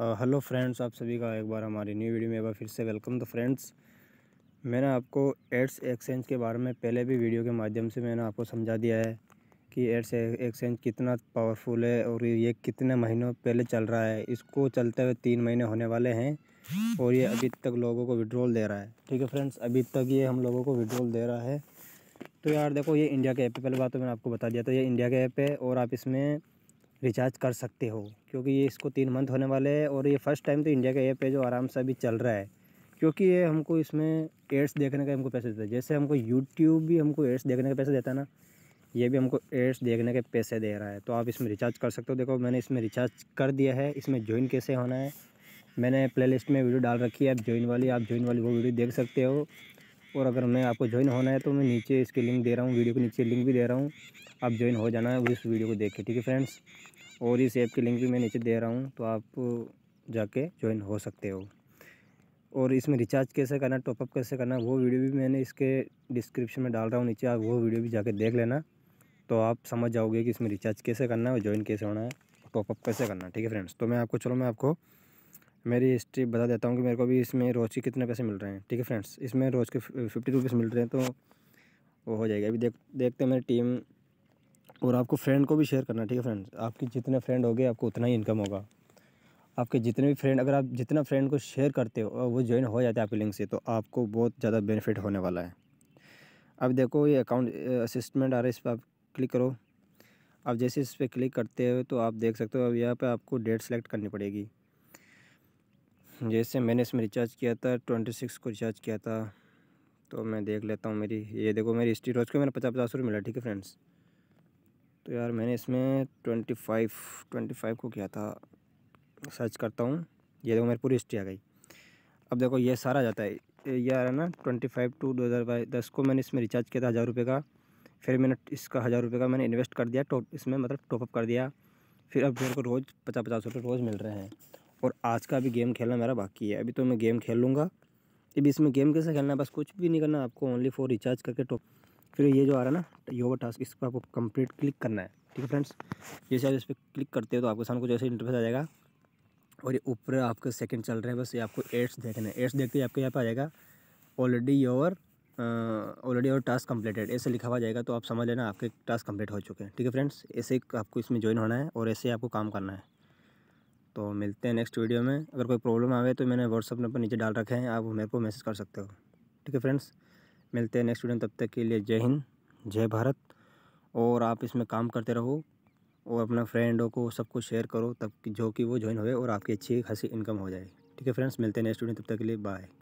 hello friends आप सभी का एक बार हमारी न्यू वीडियो में एक बार फिर से वेलकम तो फ्रेंड्स मैंने आपको एड्स एक्सचेंज के बारे में पहले भी वीडियो के माध्यम से मैंने आपको समझा दिया है कि एड्स एक्सचेंज कितना पावरफुल है और ये कितने महीनों पहले चल रहा है इसको चलते हुए तीन महीने होने वाले हैं और ये अभी तक लोगों को विड्रॉल दे रहा है ठीक है फ्रेंड्स अभी तक ये हम लोगों को विड्रॉल दे रहा है तो यार देखो ये इंडिया के ऐप पे पहले बात तो मैंने आपको बता दिया था ये इंडिया के ऐप है और आप इसमें रिचार्ज कर सकते हो क्योंकि ये इसको तीन मंथ होने वाले हैं और ये फ़र्स्ट टाइम तो इंडिया का ऐप है जो आराम से अभी चल रहा है क्योंकि ये हमको इसमें एड्स देखने का हमको पैसे देता है जैसे हमको यूट्यूब भी हमको एड्स देखने का पैसे देता है ना ये भी हमको एड्स देखने के पैसे दे रहा है तो आप इसमें रिचार्ज कर सकते हो देखो मैंने इसमें रिचार्ज कर दिया है इसमें ज्वाइन कैसे होना है मैंने प्लेलिस्ट में वीडियो डाल रखी है आप ज्वाइन वाली आप ज्वाइन वाली वो वीडियो देख सकते हो और अगर मैं आपको ज्वाइन होना है तो मैं नीचे इसकी लिंक दे रहा हूँ वीडियो के नीचे लिंक भी दे रहा हूँ आप ज्वाइन हो जाना है उस वीडियो को देख के ठीक है फ्रेंड्स और इस ऐप की लिंक भी मैं नीचे दे रहा हूँ तो आप जाके ज्वाइन हो सकते हो और इसमें रिचार्ज कैसे करना है टॉपअप कैसे करना है वो वीडियो भी मैंने इसके डिस्क्रिप्शन में डाल रहा हूँ नीचे आप वो वीडियो भी जाके देख लेना तो आप समझ जाओगे कि इसमें रिचार्ज कैसे करना है और ज्वाइन कैसे होना है टॉपअप कैसे करना है ठीक है फ्रेंड्स तो मैं आपको चलो मैं आपको मेरी हिस्ट्री बता देता हूँ कि मेरे को भी इसमें रोज़ के कितने पैसे मिल रहे हैं ठीक है फ्रेंड्स इसमें रोज़ के फिफ्टी रुपीज़ मिल रहे हैं तो वो हो जाएगा अभी देख देखते हैं मेरी टीम और आपको फ्रेंड को भी शेयर करना ठीक है फ्रेंड्स आपके जितने फ्रेंड हो गए आपको उतना ही इनकम होगा आपके जितने भी फ्रेंड अगर आप जितना फ्रेंड को शेयर करते हो और वो ज्वाइन हो जाते हैं आपके लिंक से तो आपको बहुत ज़्यादा बेनिफिट होने वाला है अब देखो ये अकाउंट असिस्टमेंट आ रहा है इस पर आप क्लिक करो आप जैसे इस पर क्लिक करते हो तो आप देख सकते हो अब यहाँ पर आपको डेट सेलेक्ट करनी पड़ेगी जैसे मैंने इसमें रिचार्ज किया था ट्वेंटी सिक्स को रिचार्ज किया था तो मैं देख लेता हूँ मेरी ये देखो मेरी हिस्ट्री रोज़ को मैंने पचास पचास रुपये मिला ठीक है फ्रेंड्स तो यार मैंने इसमें ट्वेंटी फाइव ट्वेंटी फाइव को किया था सर्च करता हूँ ये देखो मेरी पूरी हिस्ट्री आ गई अब देखो ये सारा आ जाता है ये आ रहा है ना ट्वेंटी फाइव टू दो हज़ार बाई दस को मैंने इसमें रिचार्ज किया था हज़ार रुपये का फिर मैंने इसका हज़ार रुपये का मैंने इन्वेस्ट कर दिया टॉप इसमें मतलब टॉपअप कर दिया फिर अब मेरे को रोज़ पचास पचास रुपये रोज़ मिल रहे हैं और आज का अभी गेम खेलना मेरा बाकी है अभी तो मैं गेम खेल लूँगा अभी इसमें गेम कैसे खेलना है बस कुछ भी नहीं करना आपको ओनली फॉर रिचार्ज करके टॉप फिर ये जो आ रहा है ना योगा टास्क इस पर आपको कंप्लीट क्लिक करना है ठीक है फ्रेंड्स जैसे आप इस पर क्लिक करते हो तो आपके सामने कुछ ऐसे इंटरफेस आ जाएगा और ये ऊपर आपके सेकंड चल रहे हैं बस ये आपको एड्स देखना है एड्स देखते ही आपके यहाँ पर आ जाएगा already your already your task completed ऐसे लिखा हुआ जाएगा तो आप समझ लेना आपके टास्क कम्प्लीट हो चुके हैं ठीक है फ्रेंड्स ऐसे आपको इसमें ज्वाइन होना है और ऐसे आपको काम करना है तो मिलते हैं नेक्स्ट वीडियो में अगर कोई प्रॉब्लम आवे तो मैंने व्हाट्सअप नंबर नीचे डाल रखे हैं आप मेरे को मैसेज कर सकते हो ठीक है फ्रेंड्स मिलते हैं नेक्स्ट स्टूडेंट तब तक के लिए जय हिंद जय भारत और आप इसमें काम करते रहो और अपना फ्रेंडों को सबको शेयर करो तब जो कि वो ज्वाइन होए और आपकी अच्छी खासी इनकम हो जाए ठीक है फ्रेंड्स मिलते हैं नेक्स्ट स्टूडेंट तब तक के लिए बाय